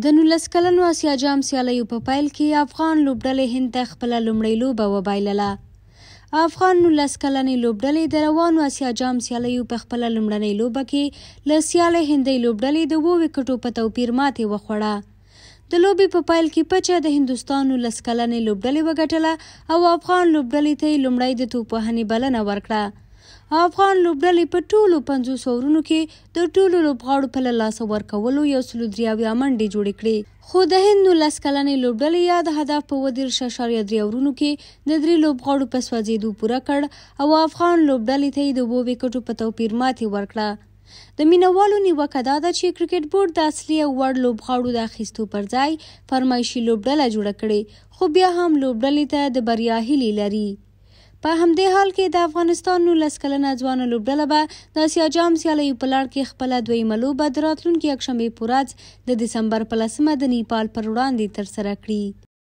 د نولس کلنو اسیا جام سیالیو په پایل کې افغان لوبډلې هند ته خپله لومړۍ لوبه وبایلله افغان نولس کلنې لوبډلې د روانو اسیا جام سیالیو په خپله لومړنۍ لوبه کې له سیالې هندۍ لوبډلې د اووه وکټو په توپیر ماتې وخوړه د لوبې په پایل کې پچه د هندوستان نولس کلنې لوبډلې وګټله او افغان لوبډلې ته یې لومړی د توپ وهنې بلنه ورکړه افغان لوبډلې په ټولو 50 اورونو کې د ټولو لوبغاړو په لاسه ورکولو یو سل دریاویا منډې جوړې کړې خو د هند نو لس کلنې لوبډلې یاد هدف په ودیر ششاریه درې اورونو کې د درې لوبغاړو په سوځېدو پوره کړ او افغان لوبډلې ته د وو وکټو په توپیر ماتې ورکړه د مینوالو نیوکه دا ده چې کرکټ بورډ د اصلي وړ لوبغاړو د اخیستو پر ځای فرمایشي لوبډله جوړه کړې خو بیا هم لوبډلې ته د بریا هیلې لري په همدې حال کې د افغانستان نولس کلنه ځوانه لوبډله به د اسیا جام سیالیو په لړ کې خپله دویمه لوبه د راتلونکي یکشنبې په ورځ د دسمبر په لسمه د نیپال پر وړاندې ترسره کړي